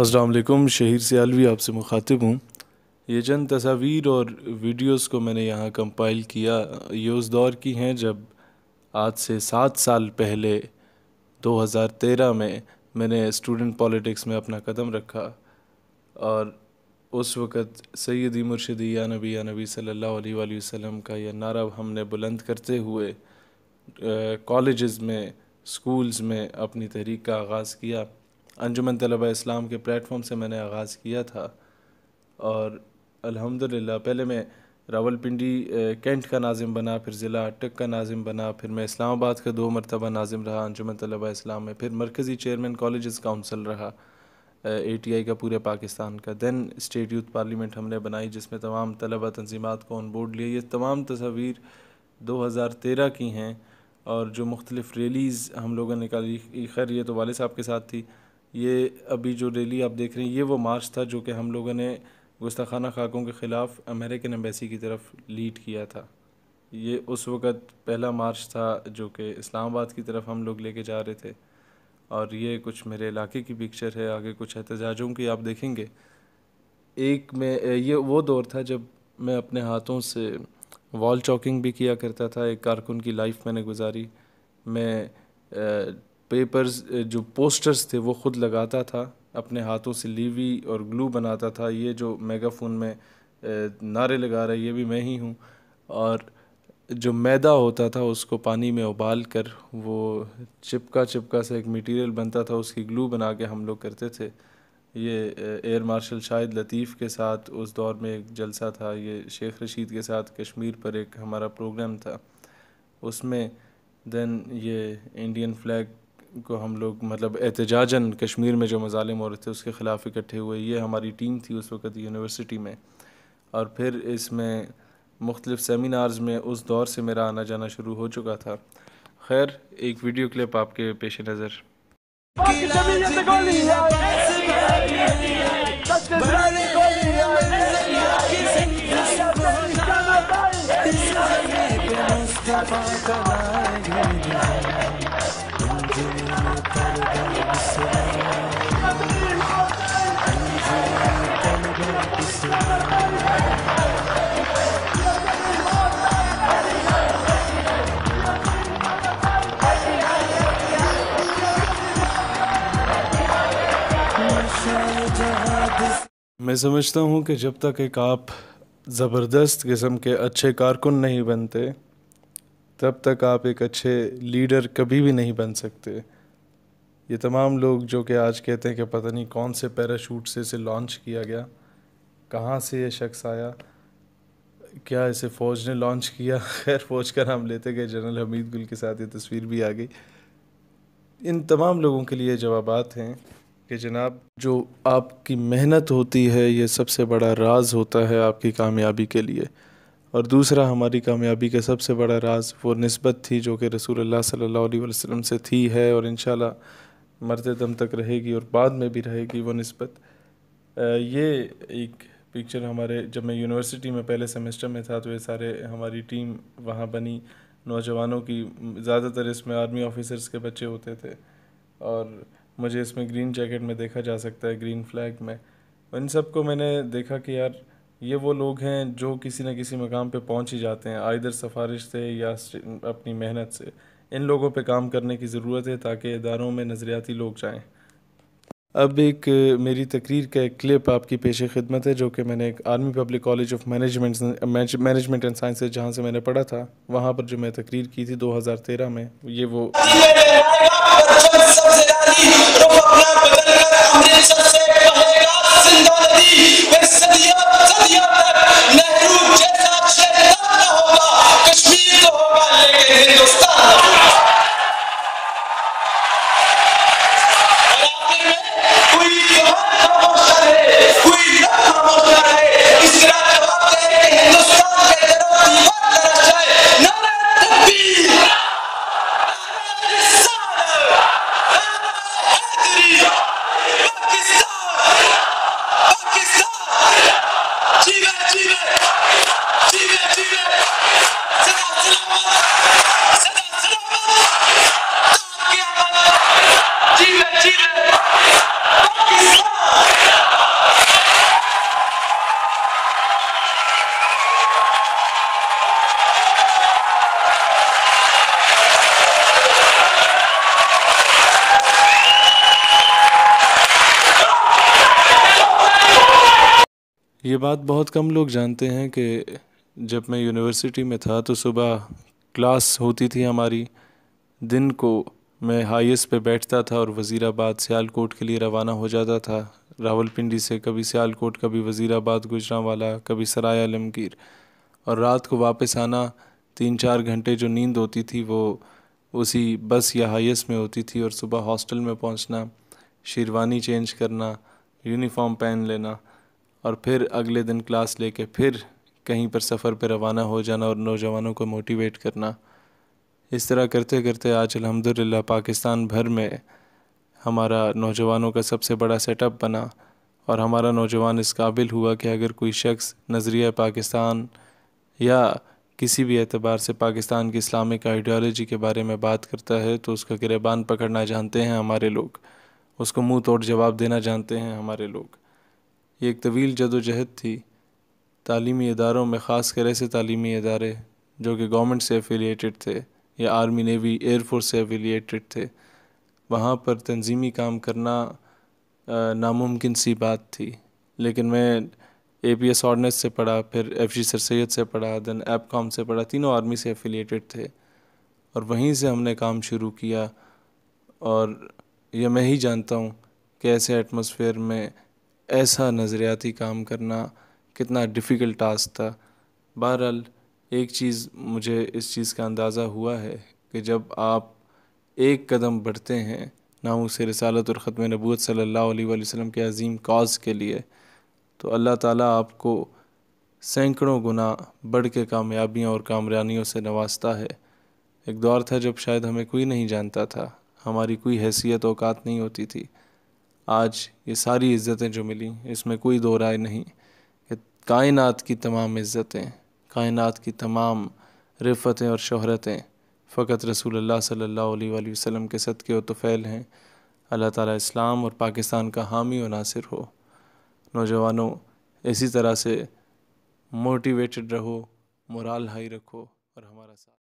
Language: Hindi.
असलकुम शहीर सियालवी आपसे मुखातिब हूँ ये चंद तस्वीर और वीडियोस को मैंने यहाँ कंपाइल किया ये उस दौर की हैं जब आज से सात साल पहले 2013 में मैंने स्टूडेंट पॉलिटिक्स में अपना कदम रखा और उस वक़्त सैदी मुर्शदी या नबी या नबी सल्लल्लाहु अलैहि वसल्लम का यह नारा हमने बुलंद करते हुए कॉलेज़ में स्कूल्स में अपनी तहरीक का आगाज़ किया अंजुमन तलबा इस्लाम के प्लेटफॉर्म से मैंने आगाज़ किया था और अल्हम्दुलिल्लाह पहले मैं रावलपिंडी कैंट का नाजिम बना फिर ज़िला अटक का नाजिम बना फिर मैं इस्लामाबाद का दो मरतबा नाजिम रहा अंजुमन तलबा इस्लाम में फिर मरकज़ी चेयरमैन कॉलेज काउंसिल रहा ए टी आई का पूरे पाकिस्तान का दैन स्टेट यूथ पार्लियामेंट हमने बनाई जिसमें तमाम तलबा तनजीमत को ऑन बोर्ड लिया ये तमाम तस्वीर तेरह की हैं और जो मुख्तलिफ़ रैलीज़ हम लोगों ने निकाली खैर ये तो वाले साहब के साथ थी ये अभी जो रैली आप देख रहे हैं ये वो मार्च था जो कि हम लोगों ने गुस्ताखाना खाकों के ख़िलाफ़ अमेरिकन एम्बेसी की तरफ लीड किया था ये उस वक़्त पहला मार्च था जो कि इस्लामाबाद की तरफ हम लोग लेके जा रहे थे और ये कुछ मेरे इलाके की पिक्चर है आगे कुछ एहतजाजों की आप देखेंगे एक में ये वो दौर था जब मैं अपने हाथों से वॉल चॉकिंग भी किया करता था एक कारकुन की लाइफ मैंने गुजारी मैं पेपर्स eh, जो पोस्टर्स थे वो ख़ुद लगाता था अपने हाथों से लीवी और ग्लू बनाता था ये जो मेगाफोन में eh, नारे लगा रहा है ये भी मैं ही हूँ और जो मैदा होता था उसको पानी में उबाल कर वो चिपका चिपका सा एक मटेरियल बनता था उसकी ग्लू बना के हम लोग करते थे ये air eh, marshal Shahid Latif के साथ उस दौर में एक जलसा था ये शेख रशीद के साथ कश्मीर पर एक हमारा प्रोग्राम था उसमें देन ये इंडियन फ्लैग को हम लोग मतलब एहतजाजन कश्मीर में जो मजालम हो रहे थे उसके ख़िलाफ़ इकट्ठे हुए ये हमारी टीम थी उस वक़्त यूनिवर्सिटी में और फिर इसमें मुख्तलिफ़ सेमिनार्स में उस दौर से मेरा आना जाना शुरू हो चुका था खैर एक वीडियो क्लिप आपके पेश नज़र मैं समझता हूँ कि जब तक एक आप ज़बरदस्त किस्म के अच्छे कारकुन नहीं बनते तब तक आप एक अच्छे लीडर कभी भी नहीं बन सकते ये तमाम लोग जो कि आज कहते हैं कि पता नहीं कौन से पैराशूट से इसे लॉन्च किया गया कहाँ से ये शख्स आया क्या इसे फ़ौज ने लॉन्च किया खैर फ़ौज का नाम लेते गए जनरल हमीद गुल के साथ ये तस्वीर भी आ गई इन तमाम लोगों के लिए जवाब हैं कि जनाब जो आपकी मेहनत होती है ये सबसे बड़ा राज होता है आपकी कामयाबी के लिए और दूसरा हमारी कामयाबी का सबसे बड़ा राज वो नस्बत थी जो कि रसूल सल्लल्लाहु अलैहि वसल्लम से थी है और इन मरते दम तक रहेगी और बाद में भी रहेगी वो नस्बत ये एक पिक्चर हमारे जब मैं यूनिवर्सिटी में पहले सेमेस्टर में था तो ये सारे हमारी टीम वहाँ बनी नौजवानों की ज़्यादातर इसमें आर्मी ऑफिसर्स के बच्चे होते थे और मुझे इसमें ग्रीन जैकेट में देखा जा सकता है ग्रीन फ्लैग में इन सबको मैंने देखा कि यार ये वो लोग हैं जो किसी न किसी मकाम पे पहुंच ही जाते हैं आयदर सफारिश से या अपनी मेहनत से इन लोगों पे काम करने की ज़रूरत है ताकि इदारों में नज़रियाती लोग जाएँ अब एक मेरी तकरीर का एक क्लिप आपकी पेश खिदमत है जो कि मैंने एक army public college of management management and sciences जहाँ से मैंने पढ़ा था वहाँ पर जो मैं तकरीर की थी 2013 में ये वो ये बात बहुत कम लोग जानते हैं कि जब मैं यूनिवर्सिटी में था तो सुबह क्लास होती थी हमारी दिन को मैं हाईएस्ट पे बैठता था और वज़ीराबाद सियालकोट के लिए रवाना हो जाता था रावलपिंडी से कभी सियालकोट कभी वज़ीराबाद वाला कभी सराय आलमगीर और रात को वापस आना तीन चार घंटे जो नींद होती थी वो उसी बस या हाईएस्ट में होती थी और सुबह हॉस्टल में पहुंचना शेरवानी चेंज करना यूनिफॉर्म पहन लेना और फिर अगले दिन क्लास लेके फिर कहीं पर सफ़र पर रवाना हो जाना और नौजवानों को मोटिवेट करना इस तरह करते करते आज अलहमदिल्ला पाकिस्तान भर में हमारा नौजवानों का सबसे बड़ा सेटअप बना और हमारा नौजवान इस काबिल हुआ कि अगर कोई शख्स नज़रिया पाकिस्तान या किसी भी एतबार से पाकिस्तान की इस्लामिक आइडियोलॉजी के बारे में बात करता है तो उसका गिरबान पकड़ना जानते हैं हमारे लोग उसको मुंह तोड़ जवाब देना जानते हैं हमारे लोग ये एक तवील जदोजहद थी तालीमी इदारों में ख़ास कर ऐसे तालीमी इदारे जो कि गवर्नमेंट से एफिलिएटेड थे या आर्मी नेवी एयरफोर्स से एफिलिएटेड थे वहाँ पर तंजीमी काम करना नामुमकिन सी बात थी लेकिन मैं ए पी एस ऑर्डनेस से पढ़ा फिर एफ जी सर सैद से पढ़ा दैन एप कॉम से पढ़ा तीनों आर्मी से एफिलिएटेड थे और वहीं से हमने काम शुरू किया और यह मैं ही जानता हूँ कि ऐसे एटमोसफेयर में ऐसा नज़रियाती काम करना कितना डिफ़िकल्ट टास्क था बहरहाल एक चीज़ मुझे इस चीज़ का अंदाज़ा हुआ है कि जब आप एक कदम बढ़ते हैं नामों से रसालत और ख़त्म नबूत सल्ला वसम के अजीम काज के लिए तो अल्लाह ताला आपको सैकड़ों गुना बढ़ के कामयाबियों और कामरानियों से नवाजता है एक दौर था जब शायद हमें कोई नहीं जानता था हमारी कोई हैसियत औकात नहीं होती थी आज ये सारी इज़्ज़तें जो मिली इसमें कोई दो राय नहीं कि कायनात की तमाम इज़्ज़तें कायनात की तमाम रिफ़तें और शहरतें फ़कत रसूल सल्ला वसम के सदक़े और तुफ़ैल हैं अल्लाह ताला इस्लाम और पाकिस्तान का हामी और नासिर हो नौजवानों इसी तरह से मोटिवेटेड रहो मोराल हाई रखो और हमारा साथ